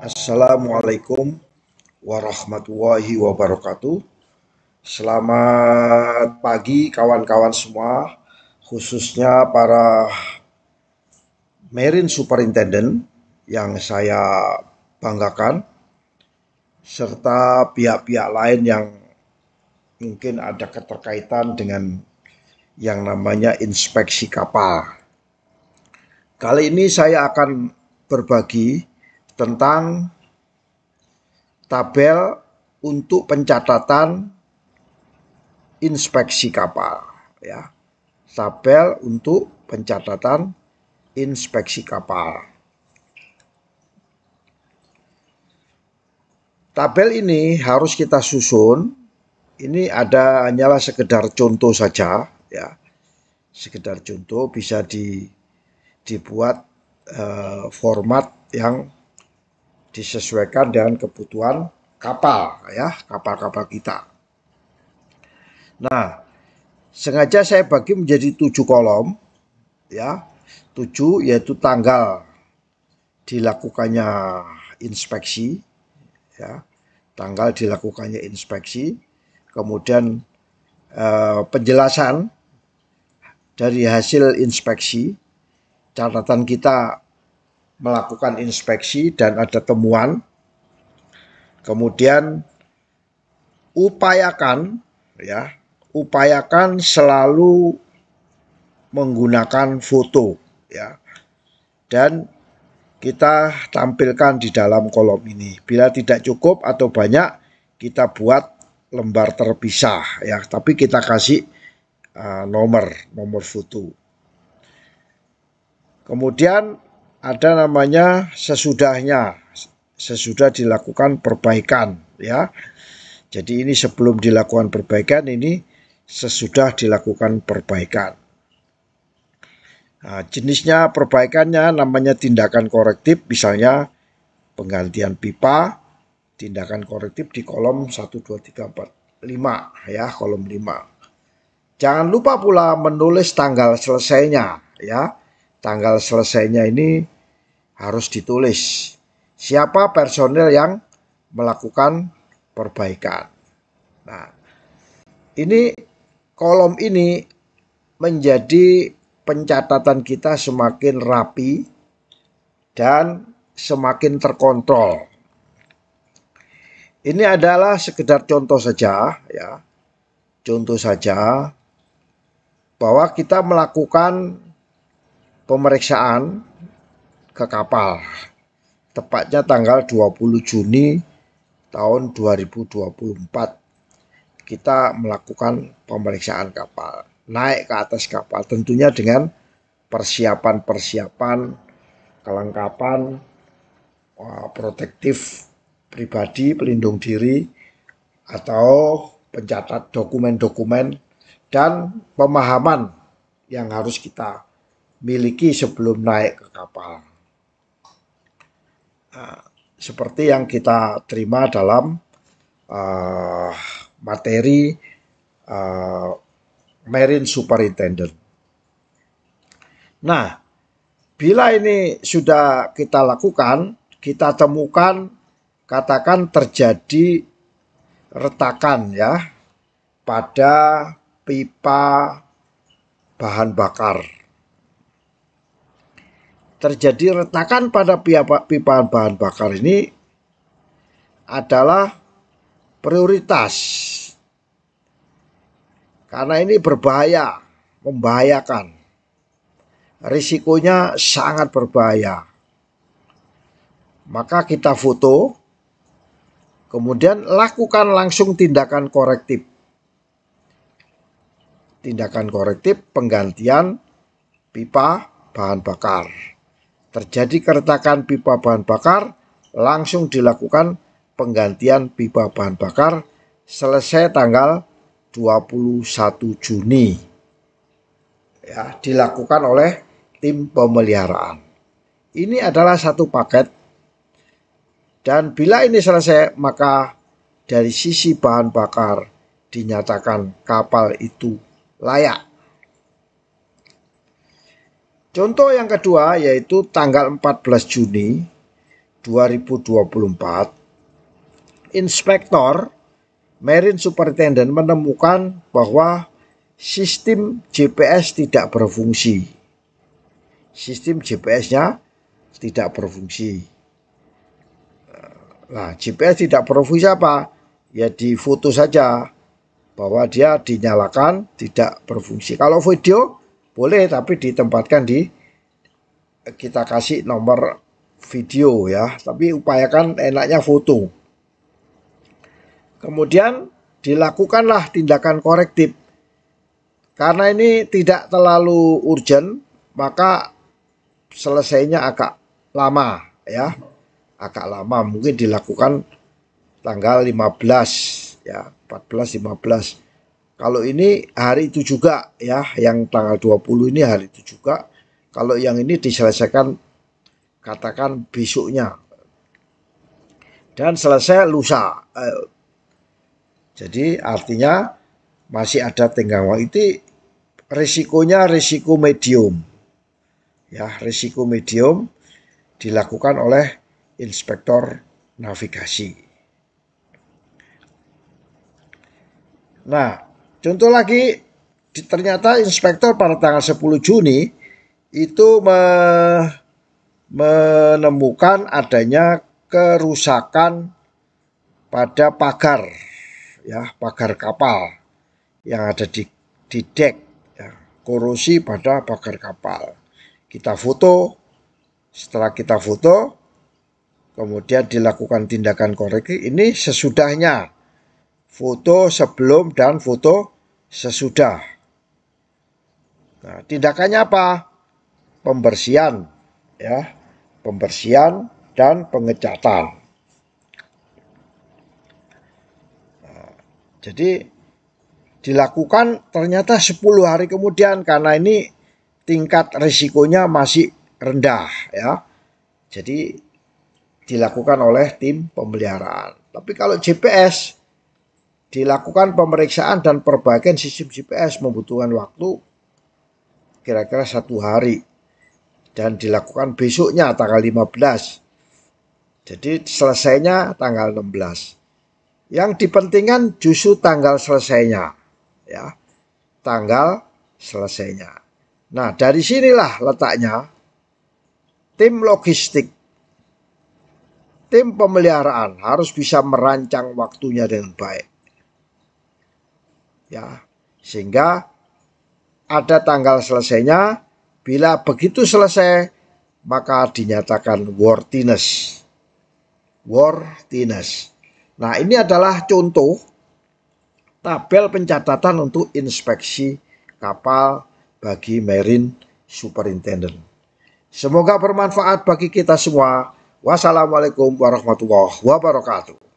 Assalamualaikum warahmatullahi wabarakatuh. Selamat pagi kawan-kawan semua, khususnya para Marine Superintendent yang saya banggakan, serta pihak-pihak lain yang mungkin ada keterkaitan dengan yang namanya inspeksi kapal. Kali ini saya akan berbagi tentang tabel untuk pencatatan inspeksi kapal ya. Tabel untuk pencatatan inspeksi kapal. Tabel ini harus kita susun. Ini ada hanyalah sekedar contoh saja, ya. Sekedar contoh bisa di, dibuat uh, format yang disesuaikan dengan kebutuhan kapal ya, kapal-kapal kita. Nah, sengaja saya bagi menjadi tujuh kolom ya. Tujuh yaitu tanggal dilakukannya inspeksi ya. Tanggal dilakukannya inspeksi, kemudian eh, penjelasan dari hasil inspeksi, catatan kita melakukan inspeksi dan ada temuan, kemudian upayakan ya, upayakan selalu menggunakan foto ya. Dan kita tampilkan di dalam kolom ini. Bila tidak cukup atau banyak, kita buat lembar terpisah ya, tapi kita kasih uh, nomor nomor foto. Kemudian ada namanya sesudahnya sesudah dilakukan perbaikan ya jadi ini sebelum dilakukan perbaikan ini sesudah dilakukan perbaikan nah, jenisnya perbaikannya namanya tindakan korektif misalnya penggantian pipa tindakan korektif di kolom 1 2 3 4 5 ya kolom 5 jangan lupa pula menulis tanggal selesainya ya tanggal selesainya ini harus ditulis. Siapa personil yang melakukan perbaikan. Nah, ini kolom ini menjadi pencatatan kita semakin rapi dan semakin terkontrol. Ini adalah sekedar contoh saja ya. Contoh saja bahwa kita melakukan pemeriksaan ke kapal. Tepatnya tanggal 20 Juni tahun 2024 kita melakukan pemeriksaan kapal. Naik ke atas kapal tentunya dengan persiapan-persiapan kelengkapan eh, protektif pribadi, pelindung diri atau pencatat dokumen-dokumen dan pemahaman yang harus kita miliki sebelum naik ke kapal. Ah, seperti yang kita terima dalam uh, materi uh, Marine Superintendent. Nah, bila ini sudah kita lakukan, kita temukan katakan terjadi retakan ya pada pipa bahan bakar terjadi retakan pada pipa bahan bakar ini adalah prioritas karena ini berbahaya membahayakan risikonya sangat berbahaya maka kita foto kemudian lakukan langsung tindakan korektif tindakan korektif penggantian pipa bahan bakar terjadi keretakan pipa bahan bakar, langsung dilakukan penggantian pipa bahan bakar selesai tanggal 21 Juni. Ya, dilakukan oleh tim pemeliharaan. Ini adalah satu paket dan bila ini selesai maka dari sisi bahan bakar dinyatakan kapal itu layak Contoh yang kedua yaitu tanggal 14 Juni 2024, Inspektor Marine Superintendent menemukan bahwa sistem GPS tidak berfungsi. Sistem GPS-nya tidak berfungsi. Nah, GPS tidak berfungsi apa? Ya di foto saja bahwa dia dinyalakan tidak berfungsi. Kalau video boleh tapi ditempatkan di kita kasih nomor video ya, tapi upayakan enaknya foto. Kemudian dilakukanlah tindakan korektif. Karena ini tidak terlalu urgent, maka selesainya agak lama ya. Agak lama mungkin dilakukan tanggal 15 ya, 14 15 kalau ini hari itu juga ya, yang tanggal 20 ini hari itu juga. Kalau yang ini diselesaikan katakan besoknya. Dan selesai lusa. Eh, jadi artinya masih ada tenggang waktu. Itu risikonya risiko medium. Ya, risiko medium dilakukan oleh inspektor navigasi. Nah, Contoh lagi, ternyata inspektor pada tanggal 10 Juni itu me menemukan adanya kerusakan pada pagar ya pagar kapal yang ada di di deck, ya, korosi pada pagar kapal kita foto setelah kita foto kemudian dilakukan tindakan koreksi. ini sesudahnya foto sebelum dan foto sesudah. Nah, tindakannya apa? Pembersihan, ya, pembersihan dan pengecatan. Nah, jadi dilakukan ternyata 10 hari kemudian karena ini tingkat risikonya masih rendah ya. Jadi dilakukan oleh tim pemeliharaan. Tapi kalau GPS dilakukan pemeriksaan dan perbaikan sistem GPS membutuhkan waktu kira-kira satu hari dan dilakukan besoknya tanggal 15 jadi selesainya tanggal 16 yang dipentingkan justru tanggal selesainya ya tanggal selesainya nah dari sinilah letaknya tim logistik tim pemeliharaan harus bisa merancang waktunya dengan baik ya sehingga ada tanggal selesainya bila begitu selesai maka dinyatakan worthiness worthiness nah ini adalah contoh tabel pencatatan untuk inspeksi kapal bagi marine superintendent semoga bermanfaat bagi kita semua wassalamualaikum warahmatullahi wabarakatuh